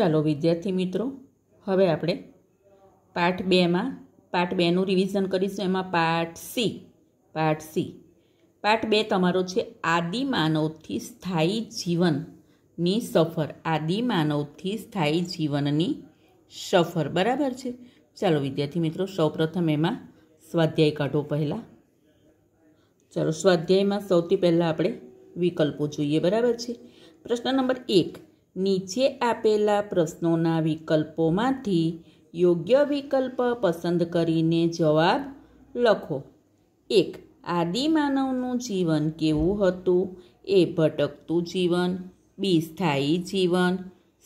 ચાલો વિદ્યાર્થી મિત્રો હવે આપણે પાઠ બેમાં પાઠ બેનું રિવિઝન કરીશું એમાં પાઠ સી પાઠ સી પાઠ બે તમારો છે આદિમાનવથી સ્થાયી જીવનની સફર આદિમાનવથી સ્થાયી જીવનની સફર બરાબર છે ચાલો વિદ્યાર્થી મિત્રો સૌપ્રથમ એમાં સ્વાધ્યાય કાઢો પહેલાં ચાલો સ્વાધ્યાયમાં સૌથી પહેલાં આપણે વિકલ્પો જોઈએ બરાબર છે પ્રશ્ન નંબર એક નીચે આપેલા પ્રશ્નોના વિકલ્પોમાંથી યોગ્ય વિકલ્પ પસંદ કરીને જવાબ લખો એક આદિમાનવનું જીવન કેવું હતું એ ભટકતું જીવન બી સ્થાયી જીવન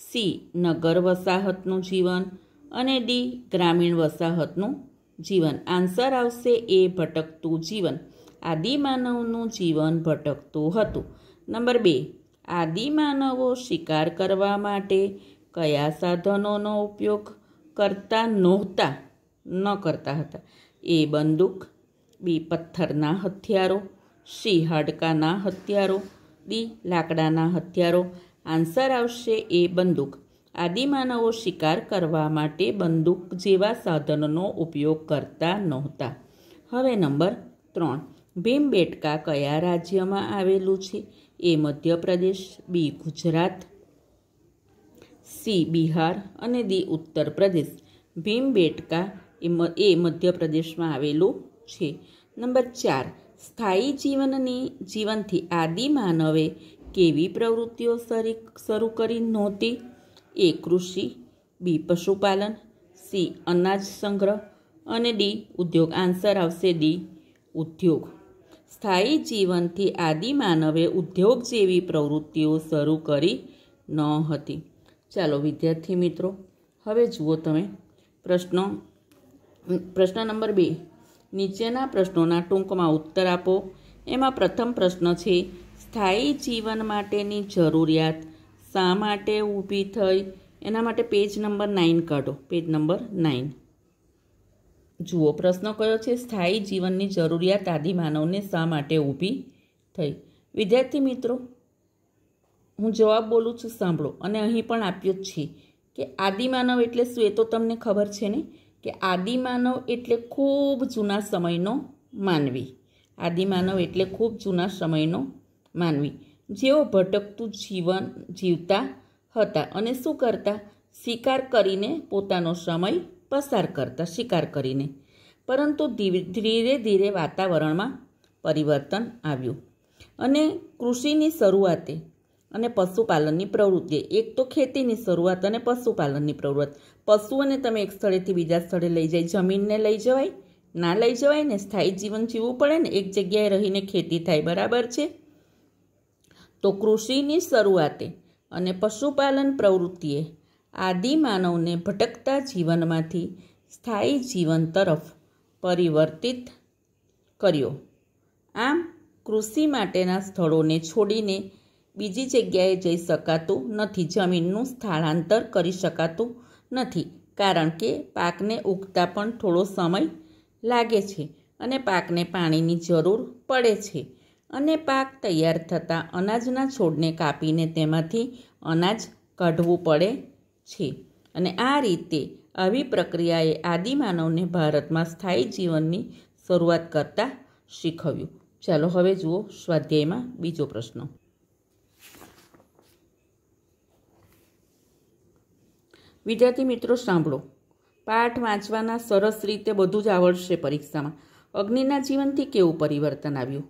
સી નગર વસાહતનું જીવન અને ડી ગ્રામીણ વસાહતનું જીવન આન્સર આવશે એ ભટકતું જીવન આદિમાનવનું જીવન ભટકતું હતું નંબર બે આદિમાનવો શિકાર કરવા માટે કયા સાધનોનો ઉપયોગ કરતા નહોતા ન કરતા હતા એ બંદૂક બી પથ્થરના હથિયારો સી હાડકાના હથિયારો ડી લાકડાના હથિયારો આન્સર આવશે એ બંદૂક આદિમાનવો શિકાર કરવા માટે બંદૂક જેવા સાધનનો ઉપયોગ કરતા નહોતા હવે નંબર ત્રણ ભીમબેટકા કયા રાજ્યમાં આવેલું છે A Madhya Pradesh B Gujarat C Bihar અને ડી ઉત્તર પ્રદેશ ભીમબેટકા એ મધ્યપ્રદેશમાં આવેલું છે નંબર ચાર સ્થાયી જીવનની જીવનથી આદિ માનવે કેવી પ્રવૃત્તિઓ શરૂ કરી નહોતી એ કૃષિ બી પશુપાલન સી અનાજ સંગ્રહ અને ડી ઉદ્યોગ આન્સર આવશે ડી ઉદ્યોગ સ્થાયી જીવનથી આદિ માનવે ઉદ્યોગ જેવી પ્રવૃત્તિઓ શરૂ કરી ન હતી ચાલો વિદ્યાર્થી મિત્રો હવે જુઓ તમે પ્રશ્નો પ્રશ્ન નંબર બે નીચેના પ્રશ્નોના ટૂંકમાં ઉત્તર આપો એમાં પ્રથમ પ્રશ્ન છે સ્થાયી જીવન માટેની જરૂરિયાત શા માટે ઊભી થઈ એના માટે પેજ નંબર નાઇન કાઢો પેજ નંબર નાઇન જુઓ પ્રશ્ન કયો છે સ્થાયી જીવનની જરૂરિયાત આદિ માનવને શા માટે ઊભી થઈ વિદ્યાર્થી મિત્રો હું જવાબ બોલું છું સાંભળો અને અહીં પણ આપ્યો જ છે કે આદિમાનવ એટલે શું એ તો તમને ખબર છે ને કે આદિમાનવ એટલે ખૂબ જૂના સમયનો માનવી આદિમાનવ એટલે ખૂબ જૂના સમયનો માનવી જેઓ ભટકતું જીવન જીવતા હતા અને શું કરતા શિકાર કરીને પોતાનો સમય પસાર કરતા શિકાર કરીને પરંતુ ધીરે ધીરે વાતાવરણમાં પરિવર્તન આવ્યું અને કૃષિની શરૂઆતે અને પશુપાલનની પ્રવૃત્તિ એક તો ખેતીની શરૂઆત અને પશુપાલનની પ્રવૃત્તિ પશુઓને તમે એક સ્થળેથી બીજા સ્થળે લઈ જાય જમીનને લઈ જવાય ના લઈ જવાય ને સ્થાયી જીવન જીવવું પડે ને એક જગ્યાએ રહીને ખેતી થાય બરાબર છે તો કૃષિની શરૂઆતે અને પશુપાલન પ્રવૃત્તિએ આદિમાનવને ભટકતા જીવનમાંથી સ્થાયી જીવન તરફ પરિવર્તિત કર્યો આમ કૃષિ માટેના સ્થળોને છોડીને બીજી જગ્યાએ જઈ શકાતું નથી જમીનનું સ્થળાંતર કરી શકાતું નથી કારણ કે પાકને ઉગતા પણ થોડો સમય લાગે છે અને પાકને પાણીની જરૂર પડે છે અને પાક તૈયાર થતાં અનાજના છોડને કાપીને તેમાંથી અનાજ કાઢવું પડે છે અને આ રીતે આવી પ્રક્રિયાએ આદિમાનવને ભારતમાં સ્થાયી જીવનની શરૂઆત કરતા શીખવ્યું ચાલો હવે જુઓ સ્વાધ્યાયમાં બીજો પ્રશ્ન વિદ્યાર્થી મિત્રો સાંભળો પાઠ વાંચવાના સરસ રીતે બધું જ આવડશે પરીક્ષામાં અગ્નિના જીવનથી કેવું પરિવર્તન આવ્યું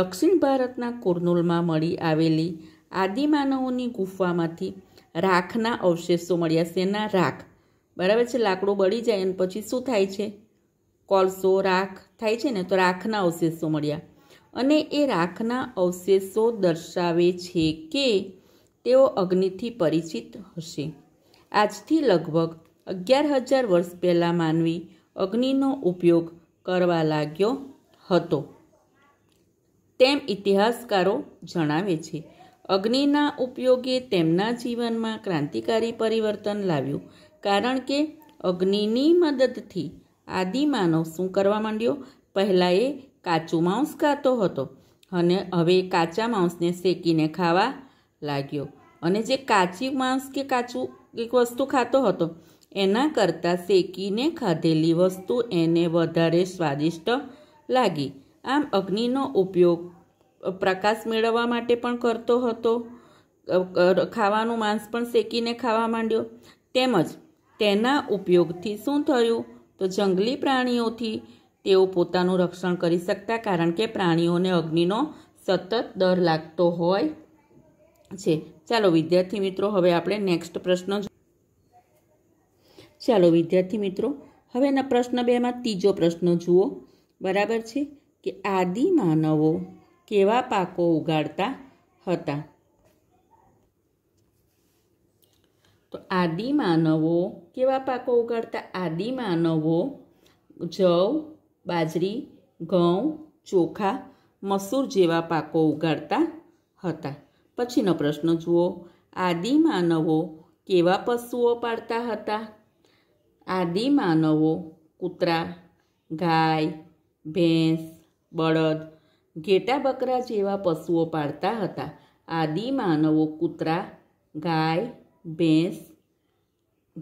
દક્ષિણ ભારતના કુર્નુલમાં મળી આવેલી આદિમાનવોની ગુફામાંથી રાખના અવશેષો મળ્યા શેના રાખ બરાબર છે લાકડો બળી જાય અને પછી શું થાય છે કોલસો રાખ થાય છે ને તો રાખના અવશેષો મળ્યા અને એ રાખના અવશેષો દર્શાવે છે કે તેઓ અગ્નિથી પરિચિત હશે આજથી લગભગ અગિયાર હજાર વર્ષ પહેલાં માનવી અગ્નિનો ઉપયોગ કરવા લાગ્યો હતો તેમ ઇતિહાસકારો જણાવે છે અગ્નિના ઉપયોગે તેમના જીવનમાં ક્રાંતિકારી પરિવર્તન લાવ્યું કારણ કે અગ્નિની મદદથી આદિમાનવ શું કરવા માંડ્યો પહેલાં એ કાચું માંસ ખાતો હતો અને હવે કાચા માંસને શેકીને ખાવા લાગ્યો અને જે કાચી માંસ કે કાચું એક વસ્તુ ખાતો હતો એના કરતાં શેકીને ખાધેલી વસ્તુ એને વધારે સ્વાદિષ્ટ લાગી આમ અગ્નિનો ઉપયોગ પ્રકાશ મેળવવા માટે પણ કરતો હતો ખાવાનું માંસ પણ શેકીને ખાવા માંડ્યો તેમજ તેના ઉપયોગથી શું થયું તો જંગલી પ્રાણીઓથી તેઓ પોતાનું રક્ષણ કરી શકતા કારણ કે પ્રાણીઓને અગ્નિનો સતત ડર લાગતો હોય છે ચાલો વિદ્યાર્થી મિત્રો હવે આપણે નેક્સ્ટ પ્રશ્ન ચાલો વિદ્યાર્થી મિત્રો હવેના પ્રશ્ન બેમાં ત્રીજો પ્રશ્ન જુઓ બરાબર છે કે આદિ માનવો કેવા પાકો ઉગાડતા હતા તો આદિ માનવો કેવા પાકો ઉગાડતા આદિ માનવો જવ બાજરી ઘઉં ચોખા મસૂર જેવા પાકો ઉગાડતા હતા પછીનો પ્રશ્ન જુઓ આદિ માનવો કેવા પશુઓ પાળતા હતા આદિ માનવો કૂતરા ગાય ભેંસ બળદ ઘેટા બકરા જેવા પશુઓ પાળતા હતા આદિ માનવો કૂતરા ગાય ભેંસ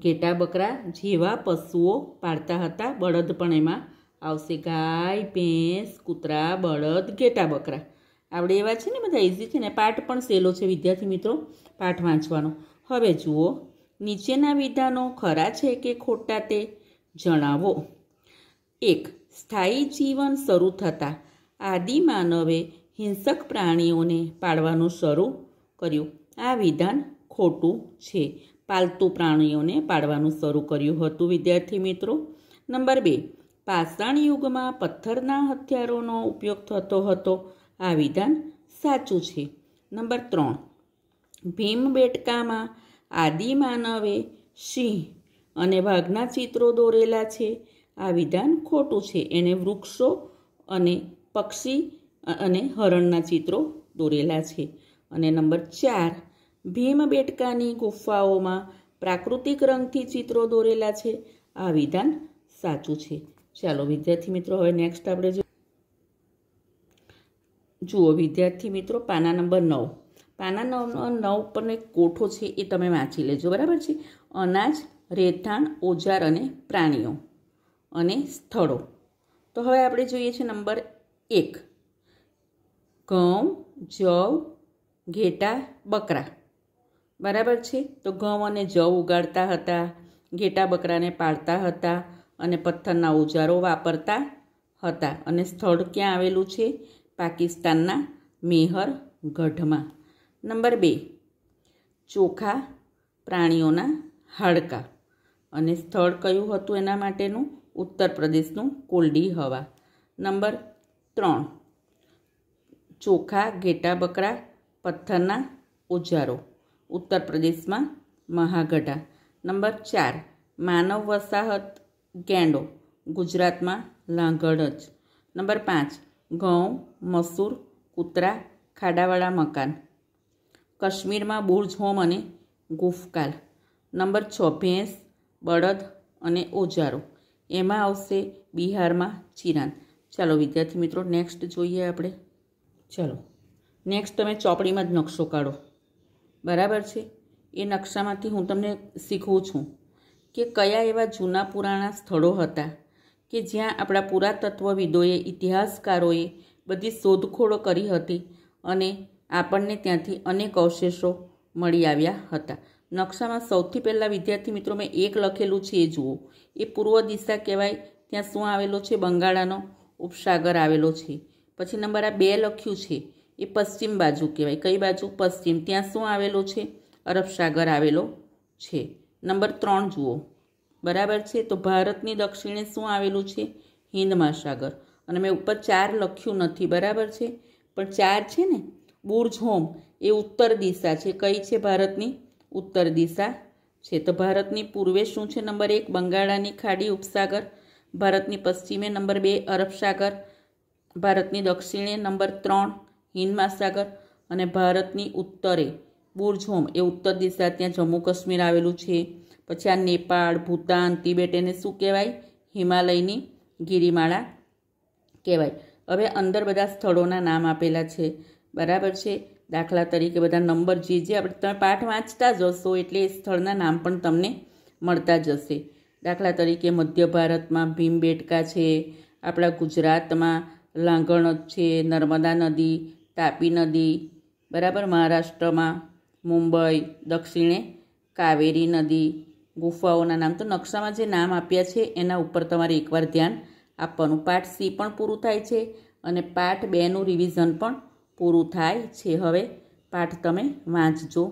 ઘેટા બકરા જેવા પશુઓ પાળતા હતા બળદ પણ એમાં આવશે ગાય ભેંસ કૂતરા બળદ ઘેટા બકરા આપણે એવા છે ને બધા ઇઝી છે ને પાઠ પણ સહેલો છે વિદ્યાર્થી મિત્રો પાઠ વાંચવાનો હવે જુઓ નીચેના વિધાનો ખરા છે કે ખોટા તે જણાવો એક સ્થાયી જીવન શરૂ થતાં આદિમાનવે હિંસક પ્રાણીઓને પાળવાનું શરૂ કર્યું આ વિધાન ખોટું છે પાલતુ પ્રાણીઓને પાળવાનું શરૂ કર્યું હતું વિદ્યાર્થી મિત્રો નંબર બે પાષાણ યુગમાં પથ્થરના હથિયારોનો ઉપયોગ થતો હતો આ વિધાન સાચું છે નંબર ત્રણ ભીમ બેટકામાં આદિ માનવે સિંહ અને વાઘના ચિત્રો દોરેલા છે આ વિધાન ખોટું છે એણે વૃક્ષો અને પક્ષી અને હરણના ચિત્રો દોરેલા છે અને નંબર ચાર ભીમ બેટકાની ગુફાઓમાં પ્રાકૃતિક રંગથી ચિત્રો દોરેલા છે આ વિધાન સાચું છે ચાલો વિદ્યાર્થી મિત્રો હવે નેક્સ્ટ આપણે જુઓ વિદ્યાર્થી મિત્રો પાના નંબર નવ પાના નવ નવ પરનો એક કોઠો છે એ તમે વાંચી લેજો બરાબર છે અનાજ રહેઠાણ ઓજાર અને પ્રાણીઓ અને સ્થળો તો હવે આપણે જોઈએ છે નંબર એક ઘઉં જવ ઘેટા બકરા બરાબર છે તો ઘઉં અને જવ ઉગાડતા હતા ઘેટા બકરાને પાળતા હતા અને પથ્થરના ઉજારો વાપરતા હતા અને સ્થળ ક્યાં આવેલું છે પાકિસ્તાનના મેહર ગઢમાં નંબર બે ચોખા પ્રાણીઓના હાડકાં અને સ્થળ કયું હતું એના માટેનું ઉત્તર પ્રદેશનું કોલડી હવા નંબર ત્રણ ચોખા ઘેટા બકરા પથ્થરના ઓજારો ઉત્તર પ્રદેશમાં મહાગઢા નંબર ચાર માનવ વસાહત ગેંડો ગુજરાતમાં લાંગડજ નંબર પાંચ ઘઉં મસૂર કૂતરા ખાડાવાળા મકાન કાશ્મીરમાં બુર્જ હોમ અને ગુફકાલ નંબર છ ભેંસ બળદ અને ઓજારો એમાં આવશે બિહારમાં ચિરાન ચાલો વિદ્યાર્થી મિત્રો નેક્સ્ટ જોઈએ આપણે ચાલો નેક્સ્ટ તમે ચોપડીમાં જ નકશો કાઢો બરાબર છે એ નકશામાંથી હું તમને શીખવું છું કે કયા એવા જૂના પુરાણા સ્થળો હતા કે જ્યાં આપણા પુરાતત્વવિદોએ ઇતિહાસકારોએ બધી શોધખોળો કરી હતી અને આપણને ત્યાંથી અનેક અવશેષો મળી આવ્યા હતા નકશામાં સૌથી પહેલાં વિદ્યાર્થી મિત્રો મેં એક લખેલું છે એ જુઓ એ પૂર્વ દિશા કહેવાય ત્યાં શું આવેલો છે બંગાળાનો ઉપસાગર આવેલો છે પછી નંબર આ બે લખ્યું છે એ પશ્ચિમ બાજુ કહેવાય કઈ બાજુ પશ્ચિમ ત્યાં શું આવેલો છે અરબસાગર આવેલો છે નંબર ત્રણ જુઓ બરાબર છે તો ભારતની દક્ષિણે શું આવેલું છે હિન્દ મહાસાગર અને મેં ઉપર ચાર લખ્યું નથી બરાબર છે પણ ચાર છે ને બુર્જ હોમ એ ઉત્તર દિશા છે કઈ છે ભારતની ઉત્તર દિશા છે તો ભારતની પૂર્વે શું છે નંબર એક બંગાળાની ખાડી ઉપસાગર ભારતની પશ્ચિમે નંબર બે અરબ સાગર ભારતની દક્ષિણે નંબર ત્રણ હિંદ મહાસાગર અને ભારતની ઉત્તરે બુરઝોમ એ ઉત્તર દિશા ત્યાં જમ્મુ કાશ્મીર આવેલું છે પછી આ નેપાળ ભૂતાન તિબેટ એને શું કહેવાય હિમાલયની ગિરિમાળા કહેવાય હવે અંદર બધા સ્થળોના નામ આપેલા છે બરાબર છે દાખલા તરીકે બધા નંબર જે જે આપણે તમે પાઠ વાંચતા જશો એટલે એ સ્થળના નામ પણ તમને મળતા જશે દાખલા તરીકે મધ્ય ભારતમાં ભીમબેટકા છે આપણા ગુજરાતમાં લાંગણ છે નર્મદા નદી તાપી નદી બરાબર મહારાષ્ટ્રમાં મુંબઈ દક્ષિણે કાવેરી નદી ગુફાઓના નામ તો નકશામાં જે નામ આપ્યા છે એના ઉપર તમારે એકવાર ધ્યાન આપવાનું પાઠ સી પણ પૂરું થાય છે અને પાઠ બેનું રિવિઝન પણ પૂરું થાય છે હવે પાઠ તમે વાંચજો